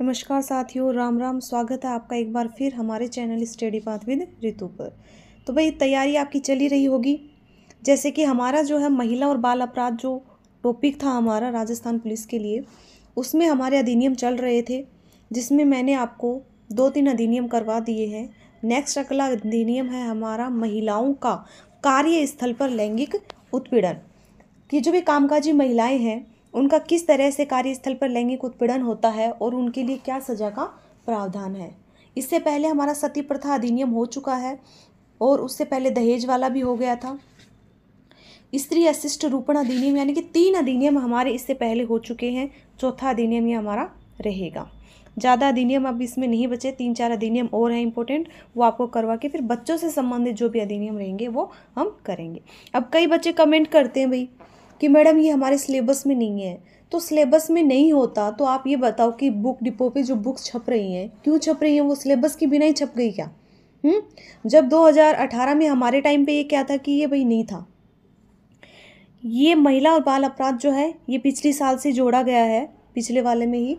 नमस्कार साथियों राम राम स्वागत है आपका एक बार फिर हमारे channel study path with Ritu पर तो भाई तैयारी आपकी चली रही होगी जैसे कि हमारा जो है महिला और बाल अपराध जो टॉपिक था हमारा राजस्थान पुलिस के लिए उसमें हमारे अधिनियम चल रहे थे जिसमें मैंने आपको दो तीन अधिनियम करवा दिए हैं नेक्स्ट अगला अधिनियम है हमारा महिलाओं का कार्यस्थल पर लैंगिक उत्पीड़न कि जो भी कामकाजी महिलाएं हैं उनका किस तरह से कार्यस्थल पर लैंगिक उत्पीड़न होता है और उनके लिए क्या सजा का प्रावधान है इससे पहले हमारा सती प्रथा अधिनियम हो चुका है और उससे पहले दहेज वाला भी हो गया था स्त्री अशिष्ट रूपण अधिनियम यानी कि तीन अधिनियम हमारे इससे पहले हो चुके हैं चौथा अधिनियम ये हमारा रहेगा ज़्यादा अधिनियम अब इसमें नहीं बचे तीन चार अधिनियम और हैं इम्पोर्टेंट वो आपको करवा के फिर बच्चों से संबंधित जो भी अधिनियम रहेंगे वो हम करेंगे अब कई बच्चे कमेंट करते हैं भाई कि मैडम ये हमारे सिलेबस में नहीं है तो सिलेबस में नहीं होता तो आप ये बताओ कि बुक डिपो पे जो बुक्स छप रही हैं क्यों छप रही हैं वो सिलेबस के बिना ही छप गई क्या हुँ? जब 2018 में हमारे टाइम पे ये क्या था कि ये भाई नहीं था ये महिला और बाल अपराध जो है ये पिछले साल से जोड़ा गया है पिछले वाले में ही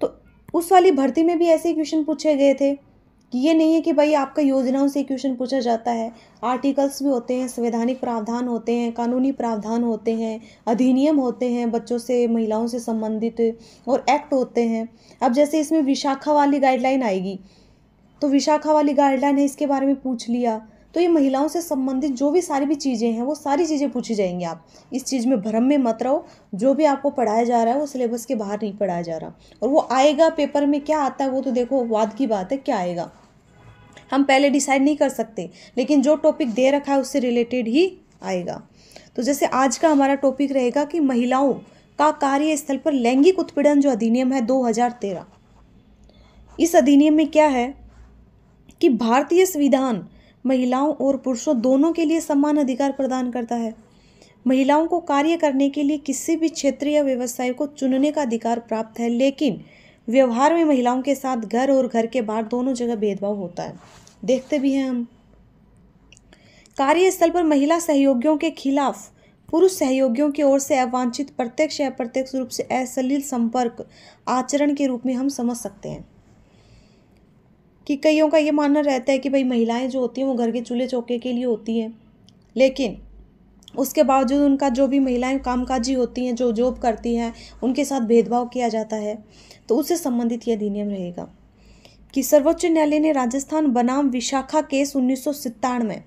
तो उस वाली भर्ती में भी ऐसे क्वेश्चन पूछे गए थे कि ये नहीं है कि भाई आपका योजनाओं से क्वेश्चन पूछा जाता है आर्टिकल्स भी होते हैं संवैधानिक प्रावधान होते हैं कानूनी प्रावधान होते हैं अधिनियम होते हैं बच्चों से महिलाओं से संबंधित और एक्ट होते हैं अब जैसे इसमें विशाखा वाली गाइडलाइन आएगी तो विशाखा वाली गाइडलाइन है इसके बारे में पूछ लिया तो ये महिलाओं से संबंधित जो भी सारी भी चीज़ें हैं वो सारी चीज़ें पूछी जाएंगी आप इस चीज़ में भ्रम में मत रहो जो भी आपको पढ़ाया जा रहा है वो सिलेबस के बाहर नहीं पढ़ाया जा रहा और वो आएगा पेपर में क्या आता है वो तो देखो वाद की बात है क्या आएगा हम पहले डिसाइड नहीं कर सकते लेकिन जो टॉपिक दे रखा है उससे रिलेटेड ही आएगा तो जैसे आज का हमारा टॉपिक रहेगा कि महिलाओं का कार्यस्थल पर लैंगिक उत्पीड़न जो अधिनियम है 2013 इस अधिनियम में क्या है कि भारतीय संविधान महिलाओं और पुरुषों दोनों के लिए समान अधिकार प्रदान करता है महिलाओं को कार्य करने के लिए किसी भी क्षेत्र या व्यवसाय को चुनने का अधिकार प्राप्त है लेकिन व्यवहार में महिलाओं के साथ घर और घर के बाहर दोनों जगह भेदभाव होता है देखते भी हैं हम कार्यस्थल पर महिला सहयोगियों के खिलाफ पुरुष सहयोगियों की ओर से अवांछित प्रत्यक्ष या अप्रत्यक्ष रूप से असलील संपर्क आचरण के रूप में हम समझ सकते हैं कि कईयों का ये मानना रहता है कि भाई महिलाएं जो होती हैं वो घर के चूल्हे चौके के लिए होती हैं लेकिन उसके बावजूद उनका जो भी महिलाएं कामकाजी होती हैं जो जॉब करती हैं उनके साथ भेदभाव किया जाता है तो उससे संबंधित यह अधिनियम रहेगा कि सर्वोच्च न्यायालय ने राजस्थान बनाम विशाखा केस उन्नीस में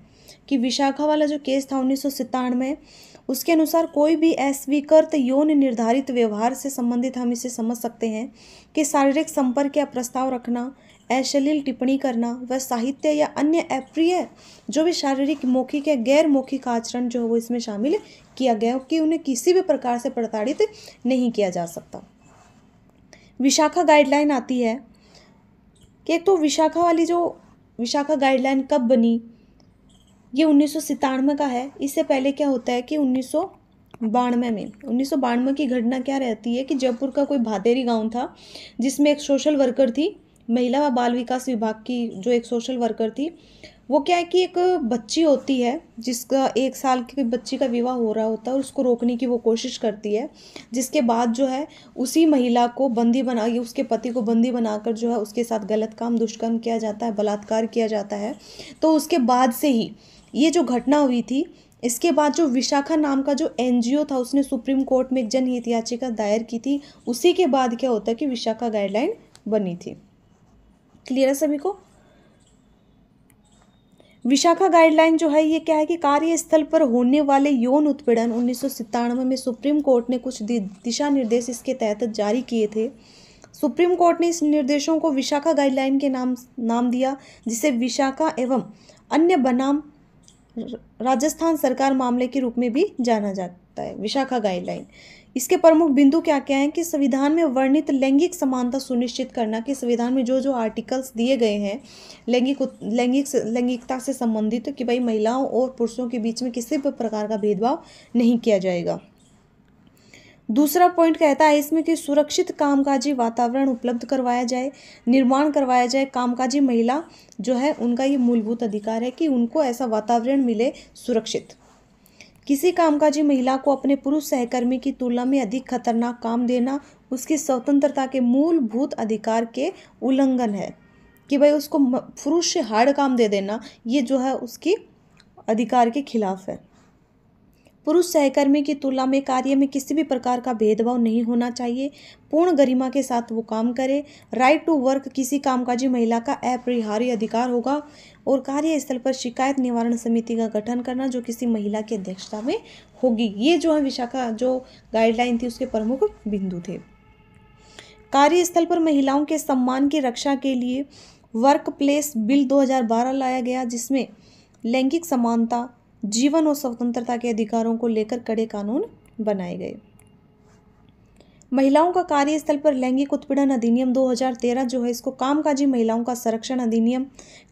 कि विशाखा वाला जो केस था उन्नीस में उसके अनुसार कोई भी अस्वीकृत यौन निर्धारित व्यवहार से संबंधित हम इसे समझ सकते हैं कि शारीरिक संपर्क या प्रस्ताव रखना अश्लील टिप्पणी करना व साहित्य या अन्य अप्रिय जो भी शारीरिक मौखिक या गैर मौखिक आचरण जो है वो इसमें शामिल किया गया कि उन्हें किसी भी प्रकार से प्रताड़ित नहीं किया जा सकता विशाखा गाइडलाइन आती है कि तो विशाखा वाली जो विशाखा गाइडलाइन कब बनी ये उन्नीस का है इससे पहले क्या होता है कि उन्नीस बानवे में उन्नीस सौ की घटना क्या रहती है कि जयपुर का कोई भादेरी गांव था जिसमें एक सोशल वर्कर थी महिला व बाल विकास विभाग की जो एक सोशल वर्कर थी वो क्या है कि एक बच्ची होती है जिसका एक साल की बच्ची का विवाह हो रहा होता है और उसको रोकने की वो कोशिश करती है जिसके बाद जो है उसी महिला को बंदी बना उसके पति को बंदी बनाकर जो है उसके साथ गलत काम दुष्कर्म किया जाता है बलात्कार किया जाता है तो उसके बाद से ही ये जो घटना हुई थी इसके बाद जो विशाखा नाम का जो एनजीओ था उसने सुप्रीम कोर्ट में एक जनहित याचिका दायर की थी उसी के बाद क्या होता है कि विशाखा गाइडलाइन बनी थी क्लियर है सभी को विशाखा गाइडलाइन जो है ये क्या है कि कार्यस्थल पर होने वाले यौन उत्पीड़न उन्नीस में सुप्रीम कोर्ट ने कुछ दिशा निर्देश इसके तहत जारी किए थे सुप्रीम कोर्ट ने इस निर्देशों को विशाखा गाइडलाइन के नाम नाम दिया जिसे विशाखा एवं अन्य बनाम राजस्थान सरकार मामले के रूप में भी जाना जाता है विशाखा गाइडलाइन इसके प्रमुख बिंदु क्या क्या हैं कि संविधान में वर्णित लैंगिक समानता सुनिश्चित करना कि संविधान में जो जो आर्टिकल्स दिए गए हैं लैंगिक लैंगिक लैंगिकता से संबंधित कि भाई महिलाओं और पुरुषों के बीच में किसी भी प्रकार का भेदभाव नहीं किया जाएगा दूसरा पॉइंट कहता है इसमें कि सुरक्षित कामकाजी वातावरण उपलब्ध करवाया जाए निर्माण करवाया जाए कामकाजी महिला जो है उनका ये मूलभूत अधिकार है कि उनको ऐसा वातावरण मिले सुरक्षित किसी कामकाजी महिला को अपने पुरुष सहकर्मी की तुलना में अधिक खतरनाक काम देना उसकी स्वतंत्रता के मूलभूत अधिकार के उल्लंघन है कि भाई उसको पुरुष से हार्ड काम दे देना ये जो है उसकी अधिकार के खिलाफ है पुरुष सहकर्मी की तुलना में कार्य में किसी भी प्रकार का भेदभाव नहीं होना चाहिए पूर्ण गरिमा के साथ वो काम करे राइट टू वर्क किसी कामकाजी महिला का अपरिहार्य अधिकार होगा और कार्यस्थल पर शिकायत निवारण समिति का गठन करना जो किसी महिला की अध्यक्षता में होगी ये जो है विशाखा जो गाइडलाइन थी उसके प्रमुख बिंदु थे कार्यस्थल पर महिलाओं के सम्मान की रक्षा के लिए वर्क प्लेस बिल 2012 लाया गया जिसमें लैंगिक समानता जीवन और स्वतंत्रता के अधिकारों को लेकर कड़े कानून बनाए गए महिलाओं का कार्यस्थल पर लैंगिक उत्पीड़न अधिनियम 2013 जो है इसको कामकाजी महिलाओं का संरक्षण अधिनियम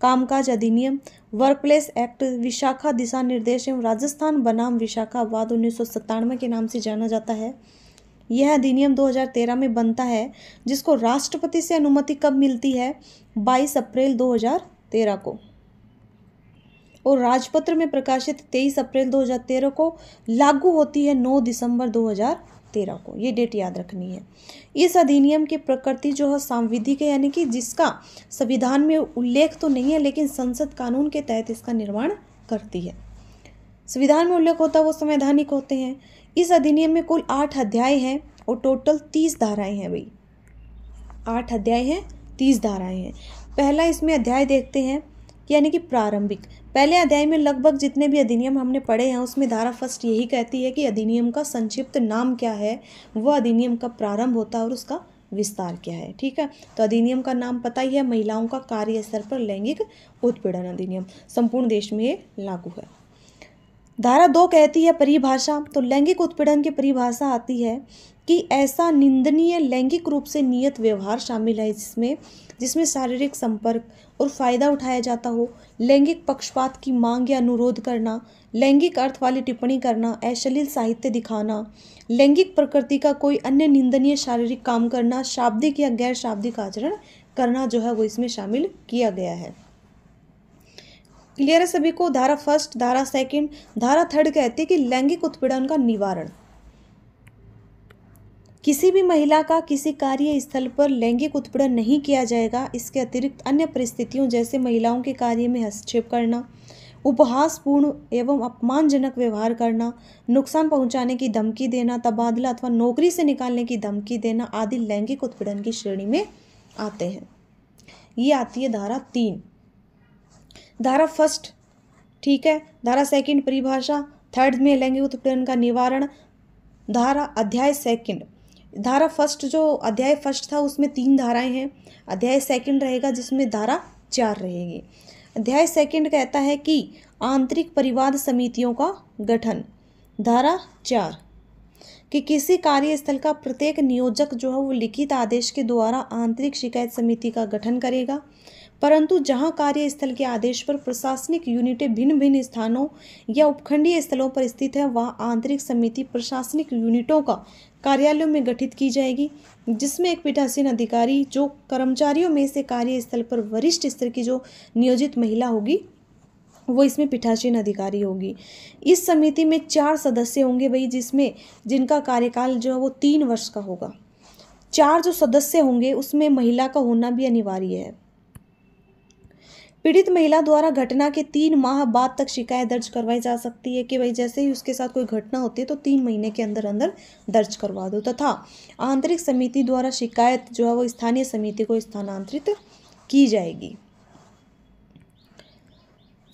कामकाज अधिनियम वर्कप्लेस एक्ट विशाखा दिशा निर्देश एवं राजस्थान बनाम विशाखा वाद उन्नीस के नाम से जाना जाता है यह अधिनियम 2013 में बनता है जिसको राष्ट्रपति से अनुमति कब मिलती है 22 अप्रैल 2013 को और राजपत्र में प्रकाशित 23 अप्रैल 2013 को लागू होती है 9 दिसंबर 2013 को ये डेट याद रखनी है इस अधिनियम की प्रकृति जो है सांविधिक है यानी कि जिसका संविधान में उल्लेख तो नहीं है लेकिन संसद कानून के तहत इसका निर्माण करती है संविधान में उल्लेख होता है वो संवैधानिक होते हैं इस अधिनियम में कुल आठ अध्याय हैं और टोटल तीस धाराएं हैं भाई आठ अध्याय हैं तीस धाराएं हैं पहला इसमें अध्याय देखते हैं यानी कि प्रारंभिक पहले अध्याय में लगभग जितने भी अधिनियम हमने पढ़े हैं उसमें धारा फर्स्ट यही कहती है कि अधिनियम का संक्षिप्त नाम क्या है वह अधिनियम का प्रारंभ होता है और उसका विस्तार क्या है ठीक है तो अधिनियम का नाम पता ही है महिलाओं का कार्य स्तर पर लैंगिक उत्पीड़न अधिनियम संपूर्ण देश में ये लागू है धारा दो कहती है परिभाषा तो लैंगिक उत्पीड़न की परिभाषा आती है कि ऐसा निंदनीय लैंगिक रूप से नियत व्यवहार शामिल है जिसमें जिसमें शारीरिक संपर्क और फ़ायदा उठाया जाता हो लैंगिक पक्षपात की मांग या अनुरोध करना लैंगिक अर्थ वाली टिप्पणी करना अश्लील साहित्य दिखाना लैंगिक प्रकृति का कोई अन्य निंदनीय शारीरिक काम करना शाब्दिक या गैर शाब्दिक आचरण करना जो है वो इसमें शामिल किया गया है क्लियर है सभी को धारा फर्स्ट धारा सेकंड धारा थर्ड कहती है कि लैंगिक उत्पीड़न का निवारण किसी भी महिला का किसी कार्य स्थल पर लैंगिक उत्पीड़न नहीं किया जाएगा इसके अतिरिक्त अन्य परिस्थितियों जैसे महिलाओं के कार्य में हस्तक्षेप करना उपहासपूर्ण एवं अपमानजनक व्यवहार करना नुकसान पहुंचाने की धमकी देना तबादला अथवा नौकरी से निकालने की धमकी देना आदि लैंगिक उत्पीड़न की श्रेणी में आते हैं ये आती है धारा तीन धारा फर्स्ट ठीक है धारा सेकंड परिभाषा थर्ड में लैंगिक उत्पीड़न का निवारण धारा अध्याय सेकंड धारा फर्स्ट जो अध्याय फर्स्ट था उसमें तीन धाराएं हैं अध्याय सेकंड रहेगा जिसमें धारा चार रहेगी अध्याय सेकंड कहता है कि आंतरिक परिवाद समितियों का गठन धारा चार कि किसी कार्यस्थल का प्रत्येक नियोजक जो है वो लिखित आदेश के द्वारा आंतरिक शिकायत समिति का गठन करेगा परंतु जहाँ कार्यस्थल के आदेश पर प्रशासनिक यूनिटें भिन्न भिन्न स्थानों या उपखंडीय स्थलों पर स्थित है वहाँ आंतरिक समिति प्रशासनिक यूनिटों का कार्यालयों में गठित की जाएगी जिसमें एक पीठासीन अधिकारी जो कर्मचारियों में से कार्यस्थल पर वरिष्ठ स्तर की जो नियोजित महिला होगी वो इसमें पीठासीन अधिकारी होगी इस समिति में चार सदस्य होंगे भाई जिसमें जिनका कार्यकाल जो है वो तीन वर्ष का होगा चार जो सदस्य होंगे उसमें महिला का होना भी अनिवार्य है पीड़ित महिला द्वारा घटना के तीन माह बाद तक शिकायत दर्ज करवाई जा सकती है कि भाई जैसे ही उसके साथ कोई घटना होती है तो तीन महीने के अंदर अंदर दर्ज करवा दो तथा आंतरिक समिति द्वारा शिकायत जो है वो स्थानीय समिति को स्थानांतरित की जाएगी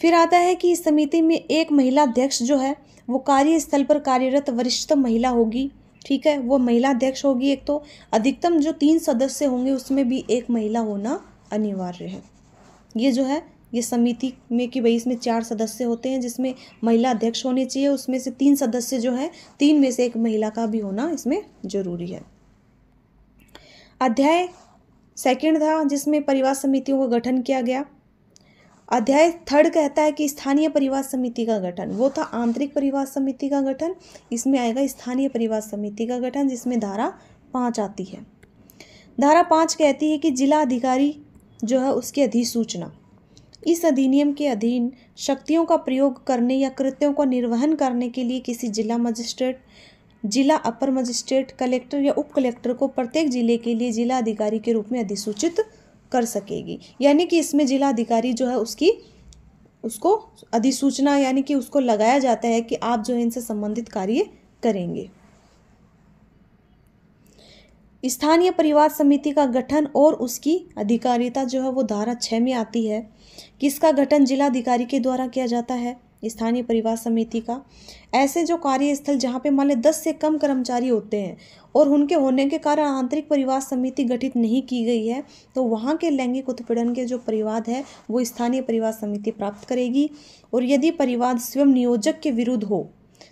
फिर आता है कि इस समिति में एक महिला अध्यक्ष जो है वो कार्यस्थल पर कार्यरत वरिष्ठतम महिला होगी ठीक है वो महिला अध्यक्ष होगी एक तो अधिकतम जो तीन सदस्य होंगे उसमें भी एक महिला होना अनिवार्य है ये जो है ये समिति में कि भाई इसमें चार सदस्य होते हैं जिसमें महिला अध्यक्ष होनी चाहिए उसमें से तीन सदस्य जो है तीन में से एक महिला का भी होना इसमें जरूरी है अध्याय सेकंड था जिसमें परिवार समितियों का गठन किया गया अध्याय थर्ड कहता है कि स्थानीय परिवार समिति का गठन वो था आंतरिक परिवार समिति का गठन इसमें आएगा स्थानीय परिवार समिति का गठन जिसमें धारा पाँच आती है धारा पाँच कहती है कि जिला अधिकारी जो है उसकी अधिसूचना इस अधिनियम के अधीन शक्तियों का प्रयोग करने या कृत्यों का निर्वहन करने के लिए किसी जिला मजिस्ट्रेट जिला अपर मजिस्ट्रेट कलेक्टर या उप कलेक्टर को प्रत्येक जिले के लिए जिला अधिकारी के रूप में अधिसूचित कर सकेगी यानी कि इसमें जिला अधिकारी जो है उसकी उसको अधिसूचना यानी कि उसको लगाया जाता है कि आप जो है इनसे संबंधित कार्य करेंगे स्थानीय परिवार समिति का गठन और उसकी अधिकारिता जो है वो धारा छः में आती है किसका गठन जिलाधिकारी के द्वारा किया जाता है स्थानीय परिवार समिति का ऐसे जो कार्यस्थल जहाँ पे मान दस से कम कर्मचारी होते हैं और उनके होने के कारण आंतरिक परिवार समिति गठित नहीं की गई है तो वहाँ के लैंगिक उत्पीड़न के जो परिवाद है वो स्थानीय परिवार समिति प्राप्त करेगी और यदि परिवाद स्वयं नियोजक के विरुद्ध हो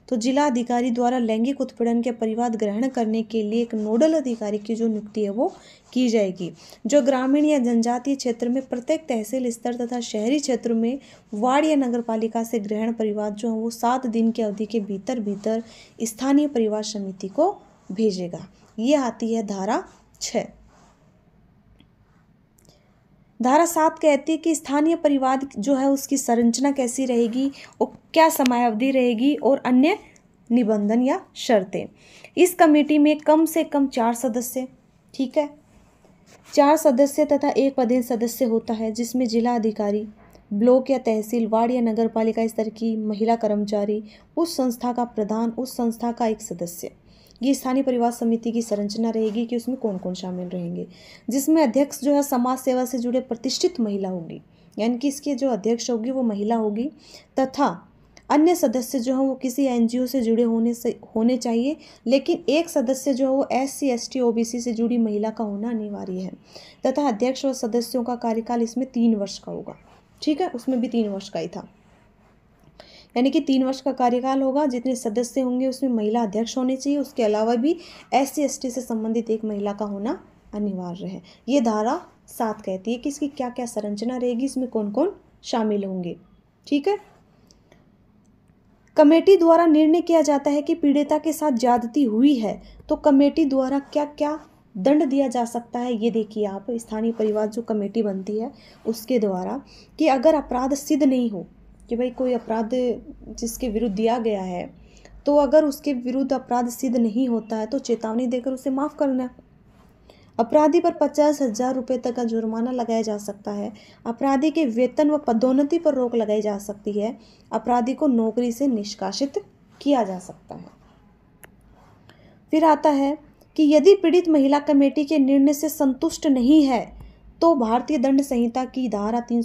तो जिला अधिकारी द्वारा लैंगिक उत्पीड़न के परिवाद ग्रहण करने के लिए एक नोडल अधिकारी की जो नियुक्ति है वो की जाएगी जो ग्रामीण या जनजातीय क्षेत्र में प्रत्येक तहसील स्तर तथा शहरी क्षेत्र में वार्ड या नगर से ग्रहण परिवाद जो है वो सात दिन की अवधि के भीतर भीतर स्थानीय परिवार समिति को भेजेगा ये आती है धारा छः धारा सात कहती है कि स्थानीय परिवार जो है उसकी संरचना कैसी रहेगी और क्या समयावधि रहेगी और अन्य निबंधन या शर्तें इस कमेटी में कम से कम चार सदस्य ठीक है चार सदस्य तथा एक अधीन सदस्य होता है जिसमें जिला अधिकारी ब्लॉक या तहसील वार्ड या नगर पालिका स्तर की महिला कर्मचारी उस संस्था का प्रधान उस संस्था का एक सदस्य ये स्थानीय परिवार समिति की संरचना रहेगी कि उसमें कौन कौन शामिल रहेंगे जिसमें अध्यक्ष जो है समाज सेवा से जुड़े प्रतिष्ठित महिला होंगी यानी कि इसके जो अध्यक्ष होगी वो महिला होगी तथा अन्य सदस्य जो हैं वो किसी एनजीओ से जुड़े होने से होने चाहिए लेकिन एक सदस्य जो है वो S C S T O B C से जुड़ी महिला का होना अनिवार्य है तथा अध्यक्ष और सदस्यों का कार्यकाल इसमें तीन वर्ष का होगा ठीक है उसमें भी तीन वर्ष का ही था यानी कि तीन वर्ष का कार्यकाल होगा जितने सदस्य होंगे उसमें महिला अध्यक्ष होने चाहिए उसके अलावा भी एस सी से संबंधित एक महिला का होना अनिवार्य है ये धारा सात कहती है कि इसकी क्या क्या संरचना रहेगी इसमें कौन कौन शामिल होंगे ठीक है कमेटी द्वारा निर्णय किया जाता है कि पीड़िता के साथ ज्यादती हुई है तो कमेटी द्वारा क्या क्या दंड दिया जा सकता है ये देखिए आप स्थानीय परिवार जो कमेटी बनती है उसके द्वारा कि अगर अपराध सिद्ध नहीं हो कि भाई कोई अपराध जिसके विरुद्ध दिया गया है तो अगर उसके विरुद्ध अपराध सिद्ध नहीं होता है तो चेतावनी देकर उसे माफ़ करना अपराधी पर पचास हजार रुपये तक का जुर्माना लगाया जा सकता है अपराधी के वेतन व पदोन्नति पर रोक लगाई जा सकती है अपराधी को नौकरी से निष्कासित किया जा सकता है फिर आता है कि यदि पीड़ित महिला कमेटी के निर्णय से संतुष्ट नहीं है तो भारतीय दंड संहिता की धारा तीन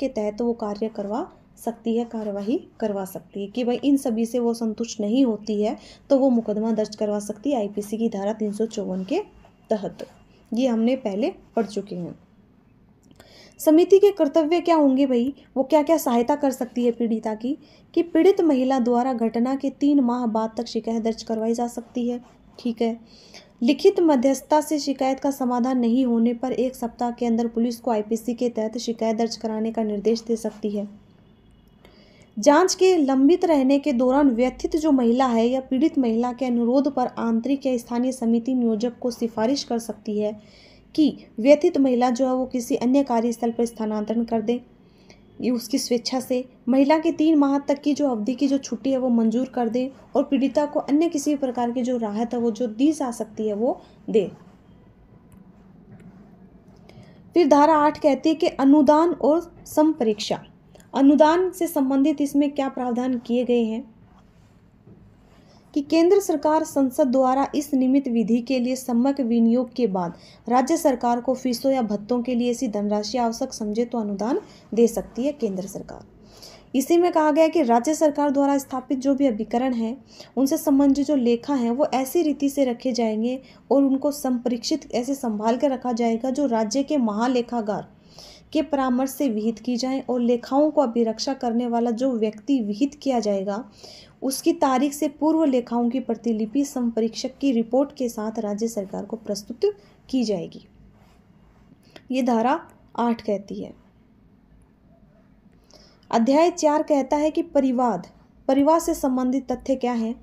के तहत वो कार्य करवा सकती है कार्यवाही करवा सकती है कि भाई इन सभी से वो संतुष्ट नहीं होती है तो वो मुकदमा दर्ज करवा सकती है आईपीसी की धारा तीन के तहत ये हमने पहले पढ़ चुके हैं समिति के कर्तव्य क्या होंगे भाई वो क्या क्या सहायता कर सकती है पीड़िता की कि पीड़ित महिला द्वारा घटना के तीन माह बाद तक शिकायत दर्ज करवाई जा सकती है ठीक है लिखित मध्यस्थता से शिकायत का समाधान नहीं होने पर एक सप्ताह के अंदर पुलिस को आईपीसी के तहत शिकायत दर्ज कराने का निर्देश दे सकती है जांच के लंबित रहने के दौरान व्यथित जो महिला है या पीड़ित महिला के अनुरोध पर आंतरिक या स्थानीय समिति नियोजक को सिफारिश कर सकती है कि व्यथित महिला जो है वो किसी अन्य कार्यस्थल पर स्थानांतरण कर दें उसकी स्वेच्छा से महिला के तीन माह तक की जो अवधि की जो छुट्टी है वो मंजूर कर दे और पीड़िता को अन्य किसी प्रकार की जो राहत है वो जो दी जा सकती है वो दे फिर धारा आठ कहती है कि अनुदान और संपरीक्षा अनुदान से संबंधित इसमें क्या प्रावधान किए गए हैं कि केंद्र सरकार संसद द्वारा इस निमित विधि के लिए सम्यक विनियोग के बाद राज्य सरकार को फीसों या भत्तों के लिए ऐसी धनराशि आवश्यक समझे तो अनुदान दे सकती है केंद्र सरकार इसी में कहा गया कि राज्य सरकार द्वारा स्थापित जो भी अभिकरण है उनसे संबंधित जो लेखा है वो ऐसी रीति से रखे जाएंगे और उनको संपरीक्षित ऐसे संभाल कर रखा जाएगा जो राज्य के महालेखागार के परामर्श से विहित की जाए और लेखाओं को अभिरक्षा करने वाला जो व्यक्ति विहित किया जाएगा उसकी तारीख से पूर्व लेखाओं की प्रतिलिपि संपरीक्षक की रिपोर्ट के साथ राज्य सरकार को प्रस्तुत की जाएगी ये धारा आठ कहती है अध्याय चार कहता है कि परिवाद परिवार से संबंधित तथ्य क्या है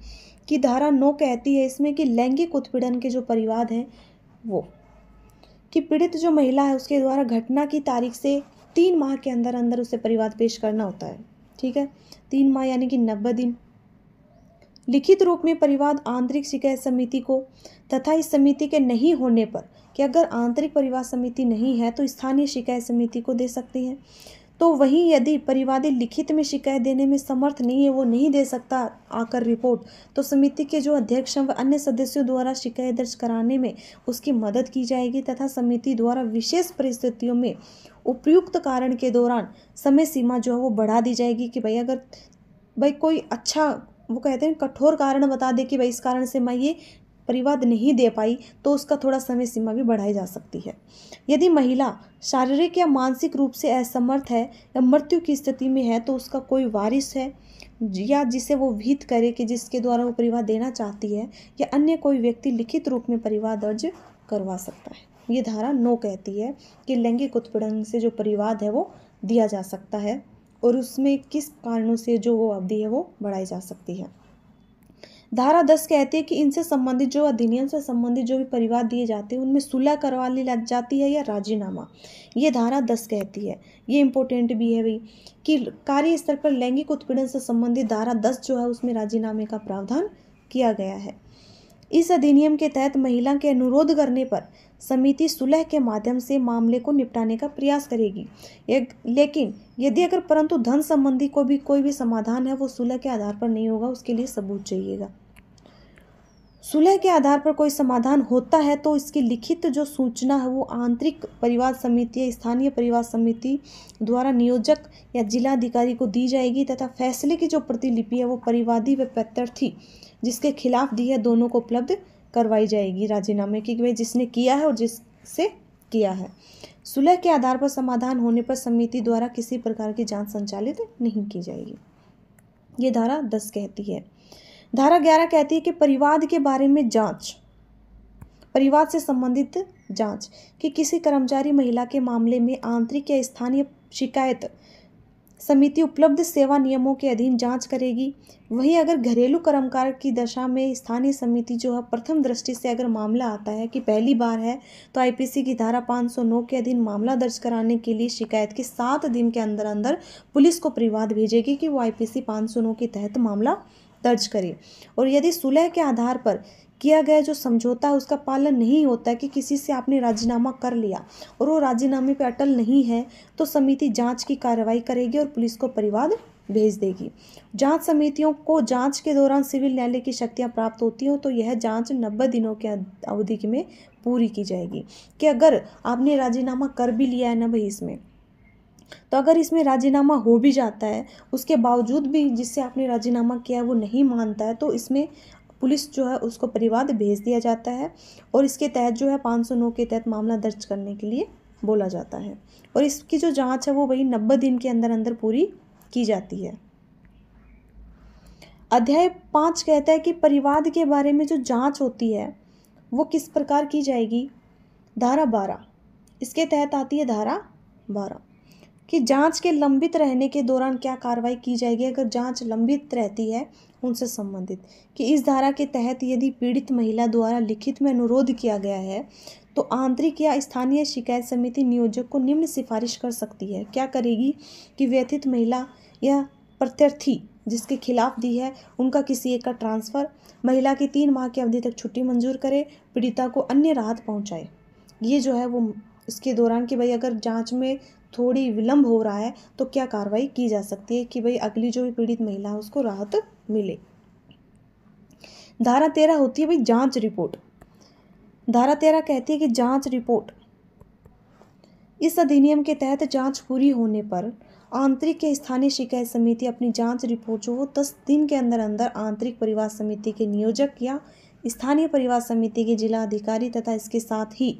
कि धारा नौ कहती है इसमें कि लैंगिक उत्पीड़न के जो परिवाद हैं वो कि पीड़ित जो महिला है उसके द्वारा घटना की तारीख से तीन माह के अंदर अंदर उसे परिवाद पेश करना होता है ठीक है तीन माह यानी कि नब्बे दिन लिखित रूप में परिवाद आंतरिक शिकायत समिति को तथा इस समिति के नहीं होने पर कि अगर आंतरिक परिवार समिति नहीं है तो स्थानीय शिकायत समिति को दे सकती है तो वहीं यदि परिवादी लिखित में शिकायत देने में समर्थ नहीं है वो नहीं दे सकता आकर रिपोर्ट तो समिति के जो अध्यक्ष हैं व अन्य सदस्यों द्वारा शिकायत दर्ज कराने में उसकी मदद की जाएगी तथा समिति द्वारा विशेष परिस्थितियों में उपयुक्त कारण के दौरान समय सीमा जो है वो बढ़ा दी जाएगी कि भाई अगर भाई कोई अच्छा वो कहते हैं कठोर कारण बता दे कि भाई इस कारण से मैं ये परिवाद नहीं दे पाई तो उसका थोड़ा समय सीमा भी बढ़ाई जा सकती है यदि महिला शारीरिक या मानसिक रूप से असमर्थ है या मृत्यु की स्थिति में है तो उसका कोई वारिस है या जिसे वो भीत करे कि जिसके द्वारा वो परिवार देना चाहती है या अन्य कोई व्यक्ति लिखित रूप में परिवार दर्ज करवा सकता है ये धारा नो कहती है कि लैंगिक उत्पीड़न से जो परिवाद है वो दिया जा सकता है और उसमें किस कारणों से जो वो अवधि है वो बढ़ाई जा सकती है धारा दस कहती है कि इनसे संबंधित जो अधिनियम से संबंधित जो भी परिवार दिए जाते हैं उनमें सुलह करवा ली जाती है या राजीनामा ये धारा दस कहती है ये इम्पोर्टेंट भी है भाई कि स्तर पर लैंगिक उत्पीड़न से संबंधित धारा दस जो है उसमें राजीनामे का प्रावधान किया गया है इस अधिनियम के तहत महिला के अनुरोध करने पर समिति सुलह के माध्यम से मामले को निपटाने का प्रयास करेगी लेकिन यदि अगर परंतु धन संबंधी को भी कोई भी समाधान है वो सुलह के आधार पर नहीं होगा उसके लिए सबूत चाहिएगा सुलह के आधार पर कोई समाधान होता है तो इसकी लिखित जो सूचना है वो आंतरिक परिवार समिति या स्थानीय परिवार समिति द्वारा नियोजक या जिलाधिकारी को दी जाएगी तथा फैसले की जो प्रतिलिपि है वो परिवादी व प्रत्यर्थी जिसके खिलाफ दी है दोनों को उपलब्ध करवाई जाएगी राजीनामे की भाई जिसने किया है और जिससे किया है सुलह के आधार पर समाधान होने पर समिति द्वारा किसी प्रकार की जांच संचालित नहीं की जाएगी ये धारा दस कहती है धारा ग्यारह कहती है कि परिवाद के बारे में जांच परिवाद से संबंधित जांच कि किसी कर्मचारी महिला के मामले में आंतरिक या स्थानीय शिकायत समिति उपलब्ध सेवा नियमों के अधीन जांच करेगी वहीं अगर घरेलू कर्मकार की दशा में स्थानीय समिति जो है प्रथम दृष्टि से अगर मामला आता है कि पहली बार है तो आईपीसी की धारा 509 के अधीन मामला दर्ज कराने के लिए शिकायत के सात दिन के अंदर अंदर पुलिस को परिवाद भेजेगी कि वो आईपीसी पी के तहत मामला दर्ज करें और यदि सुलह के आधार पर किया गया जो समझौता है उसका पालन नहीं होता है कि किसी से आपने राजीनामा कर लिया और वो राजीनामे पर अटल नहीं है तो समिति जांच की कार्रवाई करेगी और पुलिस को परिवाद भेज देगी जांच समितियों को जांच के दौरान सिविल न्यायालय की शक्तियां प्राप्त होती हों तो यह जांच नब्बे दिनों के अवधि में पूरी की जाएगी कि अगर आपने राजीनामा कर भी लिया है ना भाई इसमें तो अगर इसमें राजीनामा हो भी जाता है उसके बावजूद भी जिससे आपने राजीनामा किया वो नहीं मानता है तो इसमें पुलिस जो है उसको परिवाद भेज दिया जाता है और इसके तहत जो है पाँच सौ नौ के तहत मामला दर्ज करने के लिए बोला जाता है और इसकी जो जांच है वो वही नब्बे दिन के अंदर अंदर पूरी की जाती है अध्याय पाँच कहता है कि परिवाद के बारे में जो जांच होती है वो किस प्रकार की जाएगी धारा बारह इसके तहत आती है धारा बारह कि जांच के लंबित रहने के दौरान क्या कार्रवाई की जाएगी अगर जांच लंबित रहती है उनसे संबंधित कि इस धारा के तहत यदि पीड़ित महिला द्वारा लिखित में अनुरोध किया गया है तो आंतरिक या स्थानीय शिकायत समिति नियोजक को निम्न सिफारिश कर सकती है क्या करेगी कि व्यथित महिला या प्रत्यर्थी जिसके खिलाफ दी है उनका किसी एक का ट्रांसफ़र महिला की तीन माह की अवधि तक छुट्टी मंजूर करे पीड़िता को अन्य राहत पहुंचाए ये जो है वो इसके दौरान कि भाई अगर जांच में थोड़ी विलंब हो रहा है तो क्या कार्रवाई की जा सकती है कि भाई अगली जो भी पीड़ित महिला है उसको राहत मिले धारा तेरह होती है भाई जांच रिपोर्ट धारा तेरह कहती है कि जांच रिपोर्ट इस अधिनियम के तहत जांच पूरी होने पर आंतरिक या स्थानीय शिकायत समिति अपनी जांच रिपोर्ट जो हो दस दिन के अंदर अंदर आंतरिक परिवार समिति के नियोजक या स्थानीय परिवार समिति के जिला अधिकारी तथा इसके साथ ही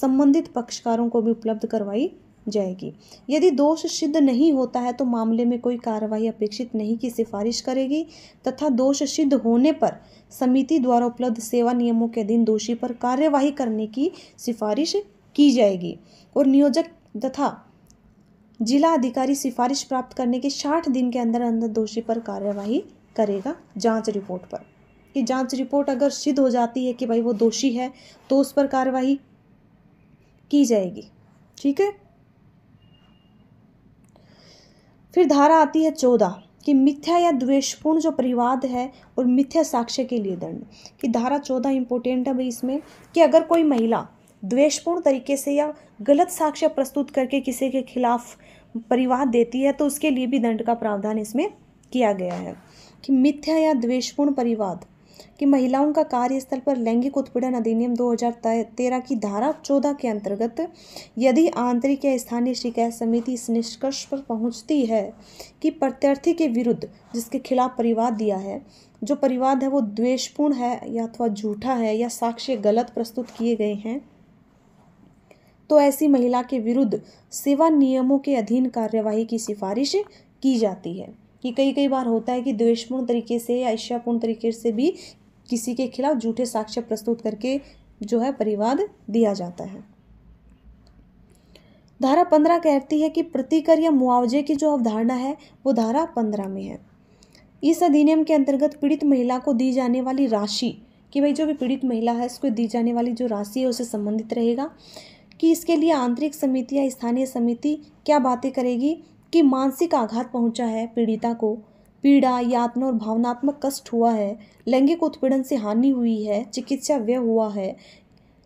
संबंधित पक्षकारों को भी उपलब्ध करवाई जाएगी यदि दोष सिद्ध नहीं होता है तो मामले में कोई कार्रवाई अपेक्षित नहीं की सिफारिश करेगी तथा दोष सिद्ध होने पर समिति द्वारा उपलब्ध सेवा नियमों के अधीन दोषी पर कार्यवाही करने की सिफारिश की जाएगी और नियोजक तथा जिला अधिकारी सिफारिश प्राप्त करने के साठ दिन के अंदर अंदर दोषी पर कार्यवाही करेगा जांच रिपोर्ट पर कि जांच रिपोर्ट अगर सिद्ध हो जाती है कि भाई वो दोषी है तो उस पर कार्रवाई की जाएगी ठीक है फिर धारा आती है चौदह कि मिथ्या या द्वेषपूर्ण जो परिवाद है और मिथ्या साक्ष्य के लिए दंड कि धारा चौदह इंपॉर्टेंट है भाई इसमें कि अगर कोई महिला द्वेषपूर्ण तरीके से या गलत साक्ष्य प्रस्तुत करके किसी के खिलाफ परिवाद देती है तो उसके लिए भी दंड का प्रावधान इसमें किया गया है कि मिथ्या या द्वेषपूर्ण परिवाद कि महिलाओं का कार्यस्थल पर लैंगिक उत्पीड़न अधिनियम 2013 की धारा 14 के अंतर्गत यदि आंतरिक या स्थानीय शिकायत समिति इस निष्कर्ष पर पहुंचती है कि प्रत्यर्थी के विरुद्ध जिसके खिलाफ परिवाद दिया है जो परिवाद है वो द्वेषपूर्ण है या अथवा झूठा है या साक्ष्य गलत प्रस्तुत किए गए हैं तो ऐसी महिला के विरुद्ध सेवा नियमों के अधीन कार्यवाही की सिफारिश की जाती है कि कई कई बार होता है कि द्वेषपूर्ण तरीके से या ईर्ष्यापूर्ण तरीके से भी किसी के खिलाफ झूठे साक्ष्य प्रस्तुत करके जो है परिवाद दिया जाता है धारा पंद्रह कहती है कि प्रतिकर या मुआवजे की जो अवधारणा है वो धारा पंद्रह में है इस अधिनियम के अंतर्गत पीड़ित महिला को दी जाने वाली राशि कि भाई जो भी पीड़ित महिला है उसको दी जाने वाली जो राशि है उसे संबंधित रहेगा कि इसके लिए आंतरिक समिति या स्थानीय समिति क्या बातें करेगी कि मानसिक आघात पहुंचा है पीड़िता को पीड़ा यातना और भावनात्मक कष्ट हुआ है लैंगिक उत्पीड़न से हानि हुई है चिकित्सा व्यय हुआ है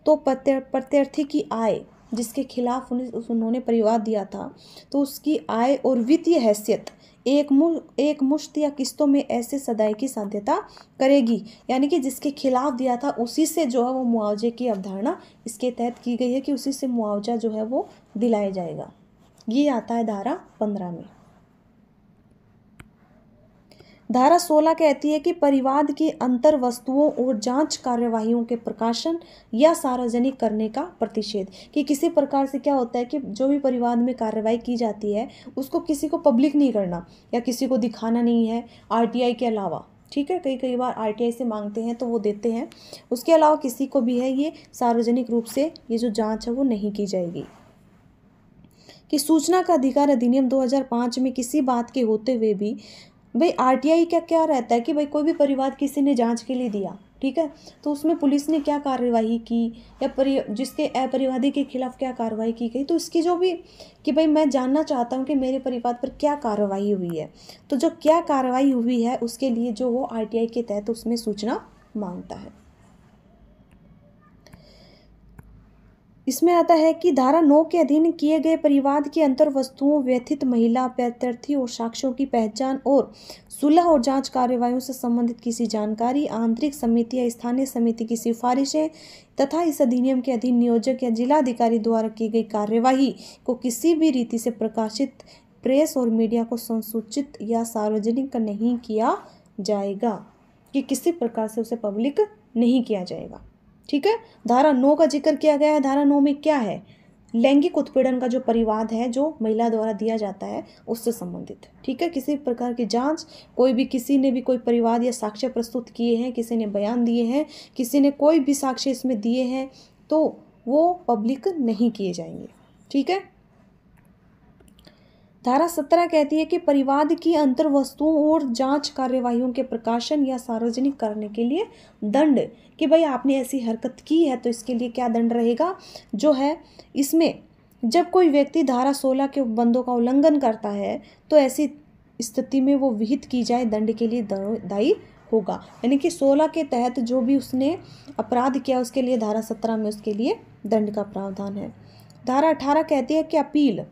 तो प्रत्यर्थी की आय जिसके खिलाफ उन्होंने परिवार दिया था तो उसकी आय और वित्तीय हैसियत एक मु एक मुश्त या किस्तों में ऐसे सदाई की साध्यता करेगी यानी कि जिसके खिलाफ दिया था उसी से जो है वो मुआवजे की अवधारणा इसके तहत की गई है कि उसी से मुआवजा जो है वो दिलाया जाएगा ये आता है धारा पंद्रह में धारा 16 कहती है कि परिवाद की अंतर वस्तुओं और जांच कार्यवाहियों के प्रकाशन या सार्वजनिक करने का प्रतिषेध कि किसी प्रकार से क्या होता है कि जो भी परिवाद में कार्रवाई की जाती है उसको किसी को पब्लिक नहीं करना या किसी को दिखाना नहीं है आरटीआई के अलावा ठीक है कई कई बार आरटीआई से मांगते हैं तो वो देते हैं उसके अलावा किसी को भी है ये सार्वजनिक रूप से ये जो जाँच है वो नहीं की जाएगी कि सूचना का अधिकार अधिनियम 2005 में किसी बात के होते हुए भी भाई आरटीआई क्या क्या रहता है कि भाई कोई भी परिवार किसी ने जांच के लिए दिया ठीक है तो उसमें पुलिस ने क्या कार्रवाई की या परि जिसके अपरिवादी के खिलाफ क्या कार्रवाई की गई तो इसकी जो भी कि भाई मैं जानना चाहता हूँ कि मेरे परिवार पर क्या कार्रवाई हुई है तो जो क्या कार्रवाई हुई है उसके लिए जो वो आरटीआई के तहत उसमें सूचना मांगता है इसमें आता है कि धारा नौ के अधीन किए गए परिवाद के अंतर वस्तुओं व्यथित महिला प्रत्यर्थी और साक्ष्यों की पहचान और सुलह और जांच कार्यवाही से संबंधित किसी जानकारी आंतरिक समिति या स्थानीय समिति की सिफारिशें तथा इस अधिनियम के अधीन नियोजक या जिलाधिकारी द्वारा की गई कार्यवाही को किसी भी रीति से प्रकाशित प्रेस और मीडिया को संसूचित या सार्वजनिक नहीं किया जाएगा कि किसी प्रकार से उसे पब्लिक नहीं किया जाएगा ठीक है धारा नौ का जिक्र किया गया है धारा नौ में क्या है लैंगिक उत्पीड़न का जो परिवाद है जो महिला द्वारा दिया जाता है उससे संबंधित ठीक है किसी प्रकार की जांच कोई भी किसी ने भी कोई परिवाद या साक्ष्य प्रस्तुत किए हैं किसी ने बयान दिए हैं किसी ने कोई भी साक्ष्य इसमें दिए हैं तो वो पब्लिक नहीं किए जाएंगे ठीक है धारा सत्रह कहती है कि परिवाद की अंतर वस्तुओं और जांच कार्यवाही के प्रकाशन या सार्वजनिक करने के लिए दंड कि भाई आपने ऐसी हरकत की है तो इसके लिए क्या दंड रहेगा जो है इसमें जब कोई व्यक्ति धारा सोलह के बंदों का उल्लंघन करता है तो ऐसी स्थिति में वो विहित की जाए दंड के लिए दायी होगा यानी कि सोलह के तहत जो भी उसने अपराध किया उसके लिए धारा सत्रह में उसके लिए दंड का प्रावधान है धारा अठारह कहती है कि अपील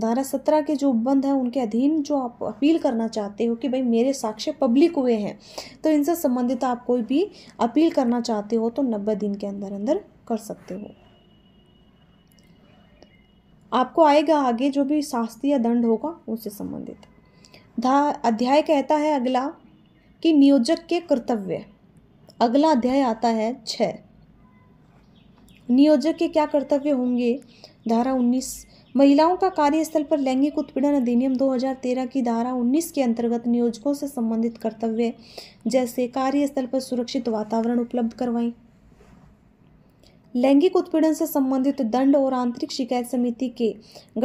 धारा सत्रह के जो उपबंध हैं उनके अधीन जो आप अपील करना चाहते हो कि भाई मेरे साक्ष्य पब्लिक हुए हैं तो इनसे संबंधित आप कोई भी अपील करना चाहते हो तो नब्बे दिन के अंदर अंदर कर सकते हो आपको आएगा आगे जो भी शास्त्रीय या दंड होगा उससे संबंधित धा अध्याय कहता है अगला कि नियोजक के कर्तव्य अगला अध्याय आता है छ नियोजक के क्या कर्तव्य होंगे धारा उन्नीस महिलाओं का कार्यस्थल पर लैंगिक उत्पीड़न अधिनियम 2013 की धारा 19 के अंतर्गत नियोजकों से संबंधित कर्तव्य जैसे कार्यस्थल पर सुरक्षित वातावरण उपलब्ध करवाएं लैंगिक उत्पीड़न से संबंधित दंड और आंतरिक शिकायत समिति के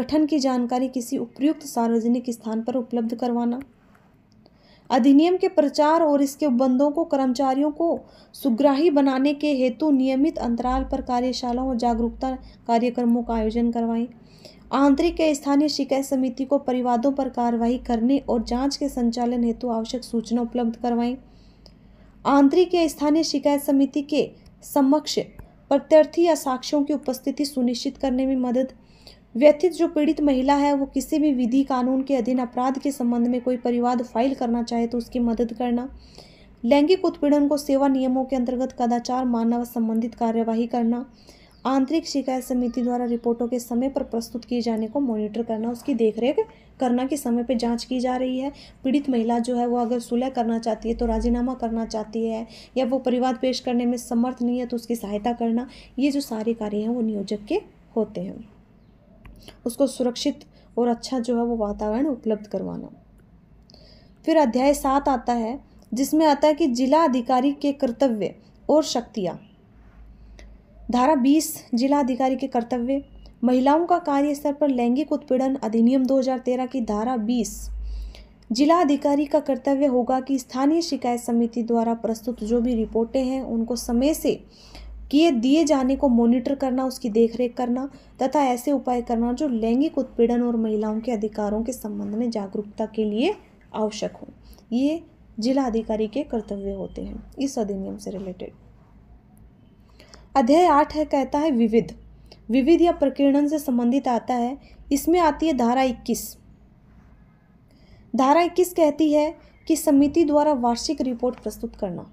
गठन की जानकारी किसी उपयुक्त सार्वजनिक स्थान पर उपलब्ध करवाना अधिनियम के प्रचार और इसके उपबंधों को कर्मचारियों को सुग्राही बनाने के हेतु नियमित अंतराल पर कार्यशालाओं और जागरूकता कार्यक्रमों का आयोजन करवाएं आंतरिक या स्थानीय शिकायत समिति को परिवादों पर कार्रवाई करने और जांच के संचालन हेतु आवश्यक सूचना उपलब्ध करवाएं आंतरिक या स्थानीय शिकायत समिति के समक्ष प्रत्यर्थी या साक्ष्यों की उपस्थिति सुनिश्चित करने में मदद व्यथित जो पीड़ित महिला है वो किसी भी विधि कानून के अधीन अपराध के संबंध में कोई परिवाद फाइल करना चाहे तो उसकी मदद करना लैंगिक उत्पीड़न को सेवा नियमों के अंतर्गत कदाचार मानना व संबंधित कार्यवाही करना आंतरिक शिकायत समिति द्वारा रिपोर्टों के समय पर प्रस्तुत किए जाने को मॉनिटर करना उसकी देखरेख करना कि समय पर जांच की जा रही है पीड़ित महिला जो है वो अगर सुलह करना चाहती है तो राजीनामा करना चाहती है या वो परिवाद पेश करने में समर्थ नहीं है तो उसकी सहायता करना ये जो सारे कार्य हैं वो नियोजक के होते हैं उसको सुरक्षित और अच्छा जो है वो वातावरण उपलब्ध करवाना फिर अध्याय सात आता है जिसमें आता है कि जिला अधिकारी के कर्तव्य और शक्तियाँ धारा बीस जिला अधिकारी के कर्तव्य महिलाओं का कार्य स्तर पर लैंगिक उत्पीड़न अधिनियम 2013 की धारा 20 जिला अधिकारी का कर्तव्य होगा कि स्थानीय शिकायत समिति द्वारा प्रस्तुत जो भी रिपोर्टें हैं उनको समय से ये दिए जाने को मॉनिटर करना उसकी देखरेख करना तथा ऐसे उपाय करना जो लैंगिक उत्पीड़न और महिलाओं के अधिकारों के संबंध में जागरूकता के लिए आवश्यक हो ये जिला अधिकारी के कर्तव्य होते हैं इस अधिनियम से रिलेटेड अध्याय आठ है कहता है विविध विविध या प्रकीर्णन से संबंधित आता है इसमें आती है धारा इक्कीस धारा इक्कीस कहती है कि समिति द्वारा वार्षिक रिपोर्ट प्रस्तुत करना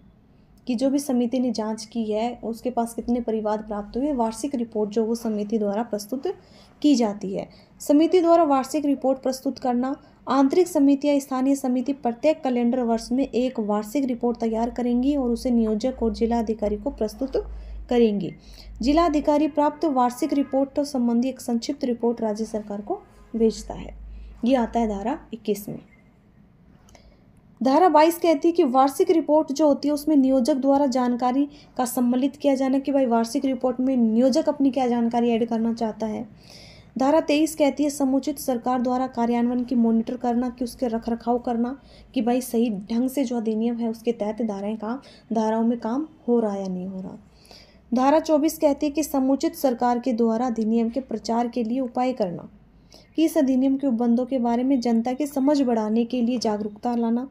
कि जो भी समिति ने जांच की है उसके पास कितने परिवाद प्राप्त हुए वार्षिक रिपोर्ट जो वो समिति द्वारा प्रस्तुत की जाती है समिति द्वारा वार्षिक रिपोर्ट प्रस्तुत करना आंतरिक समिति या स्थानीय समिति प्रत्येक कैलेंडर वर्ष में एक वार्षिक रिपोर्ट तैयार करेंगी और उसे नियोजक और जिलाधिकारी को प्रस्तुत करेंगी जिला अधिकारी प्राप्त वार्षिक रिपोर्ट संबंधी एक संक्षिप्त रिपोर्ट राज्य सरकार को भेजता है ये आता है धारा इक्कीस में धारा बाईस कहती है कि वार्षिक रिपोर्ट जो होती है उसमें नियोजक द्वारा जानकारी का सम्मिलित किया जाना कि भाई वार्षिक रिपोर्ट में नियोजक अपनी क्या जानकारी ऐड करना चाहता है धारा तेईस कहती है समुचित सरकार द्वारा कार्यान्वयन की मॉनिटर करना कि उसके रख रखाव करना कि भाई सही ढंग से जो अधिनियम है उसके तहत धाराएँ काम धाराओं में काम हो रहा या नहीं हो रहा धारा चौबीस कहती है कि समुचित सरकार के द्वारा अधिनियम के प्रचार के लिए उपाय करना कि इस अधिनियम के उपबंधों के बारे में जनता की समझ बढ़ाने के लिए जागरूकता लाना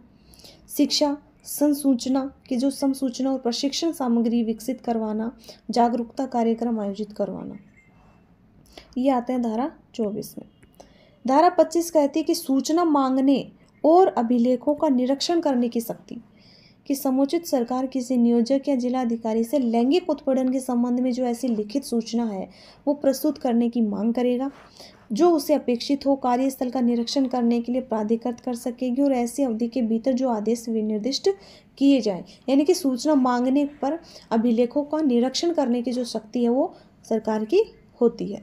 शिक्षा संसूचना की जो समसूचना और प्रशिक्षण सामग्री विकसित करवाना जागरूकता कार्यक्रम आयोजित करवाना ये आते हैं धारा चौबीस में धारा पच्चीस कहती है कि सूचना मांगने और अभिलेखों का निरीक्षण करने की शक्ति कि समुचित सरकार किसी नियोजक या जिला अधिकारी से लैंगिक उत्पीड़न के संबंध में जो ऐसी लिखित सूचना है वो प्रस्तुत करने की मांग करेगा जो उसे अपेक्षित हो कार्यस्थल का निरीक्षण करने के लिए प्राधिकृत कर सकेगी और ऐसी अवधि के भीतर जो आदेश विनिर्दिष्ट किए जाए यानी कि सूचना मांगने पर अभिलेखों का निरीक्षण करने की जो शक्ति है वो सरकार की होती है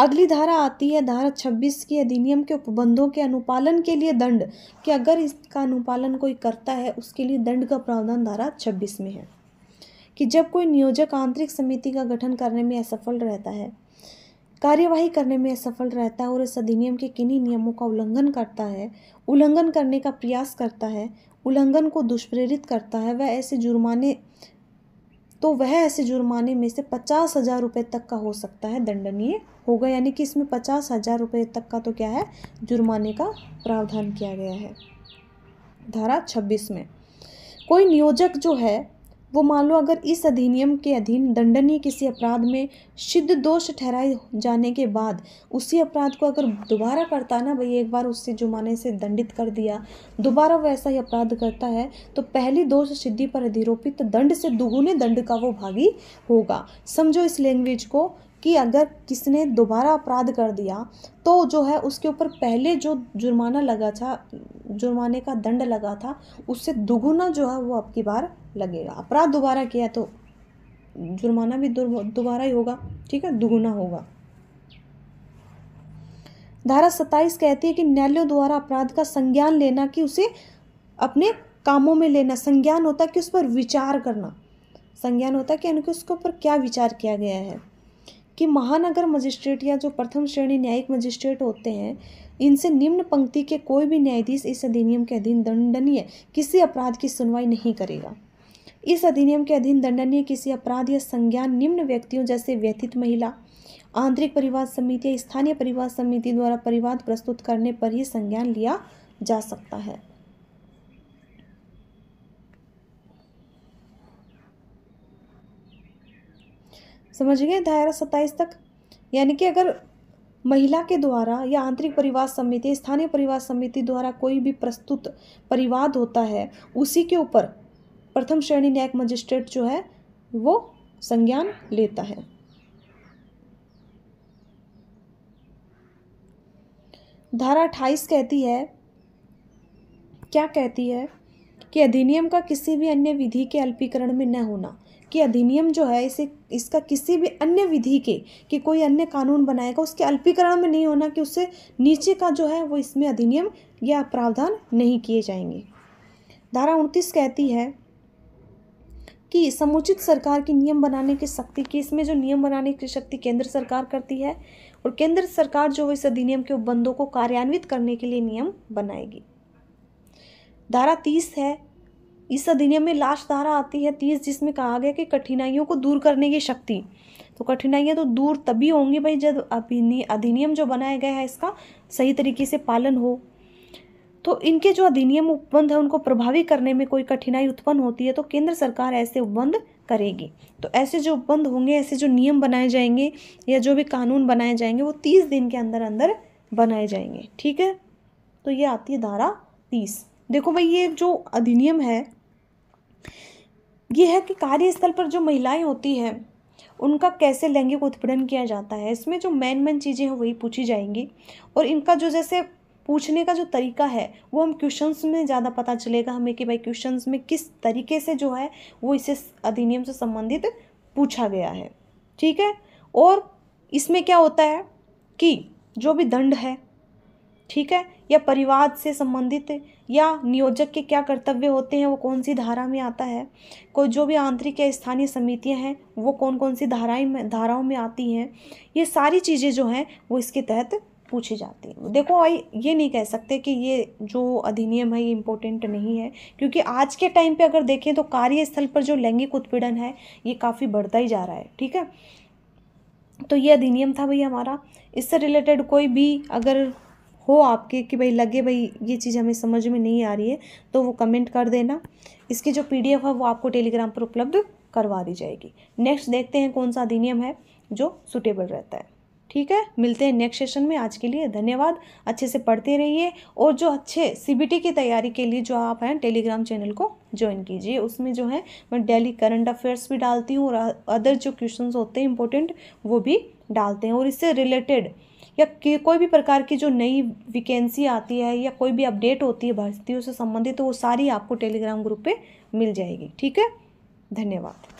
अगली धारा आती है धारा 26 की अधिनियम के उपबंधों के अनुपालन के लिए दंड कि अगर इसका अनुपालन कोई करता है उसके लिए दंड का प्रावधान धारा 26 में है कि जब कोई नियोजक आंतरिक समिति का गठन करने में असफल रहता है कार्यवाही करने में असफल रहता है और इस अधिनियम के किन्हीं नियमों का उल्लंघन करता है उल्लंघन करने का प्रयास करता है उल्लंघन को दुष्प्रेरित करता है वह ऐसे जुर्माने तो वह ऐसे जुर्माने में से पचास हज़ार रुपये तक का हो सकता है दंडनीय होगा यानी कि इसमें पचास हज़ार रुपये तक का तो क्या है जुर्माने का प्रावधान किया गया है धारा छब्बीस में कोई नियोजक जो है वो मान लो अगर इस अधिनियम के अधीन दंडनीय किसी अपराध में सिद्ध दोष ठहराए जाने के बाद उसी अपराध को अगर दोबारा करता ना भाई एक बार उससे जुमाने से दंडित कर दिया दोबारा वो ऐसा ही अपराध करता है तो पहली दोष सिद्धि पर अधिरोपित तो दंड से दुगुने दंड का वो भागी होगा समझो इस लैंग्वेज को कि अगर किसने दोबारा अपराध कर दिया तो जो है उसके ऊपर पहले जो जुर्माना लगा था जुर्माने का दंड लगा था उससे दुगुना जो है वो आपकी बार लगेगा अपराध दोबारा किया तो जुर्माना भी दोबारा ही होगा ठीक है दुगुना होगा धारा सत्ताईस कहती है कि न्यायालय द्वारा अपराध का संज्ञान लेना कि उसे अपने कामों में लेना संज्ञान होता कि उस पर विचार करना संज्ञान होता कि यानी कि उसके ऊपर क्या विचार किया गया है कि महानगर मजिस्ट्रेट या जो प्रथम श्रेणी न्यायिक मजिस्ट्रेट होते हैं इनसे निम्न पंक्ति के कोई भी न्यायाधीश इस अधिनियम के अधीन दंडनीय किसी अपराध की सुनवाई नहीं करेगा इस अधिनियम के अधीन दंडनीय किसी अपराध या संज्ञान निम्न व्यक्तियों जैसे व्यथित महिला आंतरिक परिवाद समिति या स्थानीय परिवाद समिति द्वारा परिवाद प्रस्तुत करने पर ही संज्ञान लिया जा सकता है समझ गए धारा सत्ताईस तक यानी कि अगर महिला के द्वारा या आंतरिक परिवार समिति स्थानीय परिवार समिति द्वारा कोई भी प्रस्तुत परिवाद होता है उसी के ऊपर प्रथम श्रेणी न्यायिक मजिस्ट्रेट जो है वो संज्ञान लेता है धारा अट्ठाईस कहती है क्या कहती है कि अधिनियम का किसी भी अन्य विधि के अल्पीकरण में न होना कि अधिनियम जो है इसे इसका किसी भी अन्य विधि के कि कोई अन्य कानून बनाएगा उसके अल्पीकरण में नहीं होना कि उससे नीचे का जो है वो इसमें अधिनियम या प्रावधान नहीं किए जाएंगे धारा उनतीस कहती है कि समुचित सरकार के नियम बनाने की शक्ति की इसमें जो नियम बनाने की शक्ति केंद्र सरकार करती है और केंद्र सरकार जो इस अधिनियम के उपबंधों को कार्यान्वित करने के लिए नियम बनाएगी धारा तीस है इस अधिनियम में लास्ट धारा आती है तीस जिसमें कहा गया कि कठिनाइयों को दूर करने की शक्ति तो कठिनाइयाँ तो दूर तभी होंगी भाई जब अधिनियम जो बनाया गया है इसका सही तरीके से पालन हो तो इनके जो अधिनियम उपबंध है उनको प्रभावी करने में कोई कठिनाई उत्पन्न होती है तो केंद्र सरकार ऐसे उपबंध करेगी तो ऐसे जो उपबंध होंगे ऐसे जो नियम बनाए जाएंगे या जो भी कानून बनाए जाएंगे वो तीस दिन के अंदर अंदर बनाए जाएंगे ठीक है तो ये आती है धारा तीस देखो भाई ये जो अधिनियम है ये है कि कार्यस्थल पर जो महिलाएं होती हैं उनका कैसे लैंगिक उत्पीड़न किया जाता है इसमें जो मेन मेन चीज़ें हैं वही पूछी जाएंगी और इनका जो जैसे पूछने का जो तरीका है वो हम क्वेश्चंस में ज़्यादा पता चलेगा हमें कि भाई क्वेश्चंस में किस तरीके से जो है वो इसे अधिनियम से संबंधित पूछा गया है ठीक है और इसमें क्या होता है कि जो भी दंड है ठीक है या परिवार से संबंधित या नियोजक के क्या कर्तव्य होते हैं वो कौन सी धारा में आता है कोई जो भी आंतरिक या स्थानीय समितियां हैं वो कौन कौन सी धाराएं में धाराओं में आती हैं ये सारी चीज़ें जो हैं वो इसके तहत पूछी जाती है देखो भाई ये नहीं कह सकते कि ये जो अधिनियम है ये इम्पोर्टेंट नहीं है क्योंकि आज के टाइम पे अगर देखें तो कार्यस्थल पर जो लैंगिक उत्पीड़न है ये काफ़ी बढ़ता ही जा रहा है ठीक है तो ये अधिनियम था भाई हमारा इससे रिलेटेड कोई भी अगर हो आपके कि भाई लगे भाई ये चीज़ हमें समझ में नहीं आ रही है तो वो कमेंट कर देना इसकी जो पी है वो आपको टेलीग्राम पर उपलब्ध करवा दी जाएगी नेक्स्ट देखते हैं कौन सा अधिनियम है जो सुटेबल रहता है ठीक है मिलते हैं नेक्स्ट सेशन में आज के लिए धन्यवाद अच्छे से पढ़ते रहिए और जो अच्छे सीबीटी की तैयारी के लिए जो आप हैं टेलीग्राम चैनल को ज्वाइन कीजिए उसमें जो है मैं डेली करंट अफेयर्स भी डालती हूँ और अदर जो क्वेश्चन होते हैं इंपॉर्टेंट वो भी डालते हैं और इससे रिलेटेड या कोई भी प्रकार की जो नई वैकेंसी आती है या कोई भी अपडेट होती है भर्तियों से संबंधित तो वो सारी आपको टेलीग्राम ग्रुप पर मिल जाएगी ठीक है धन्यवाद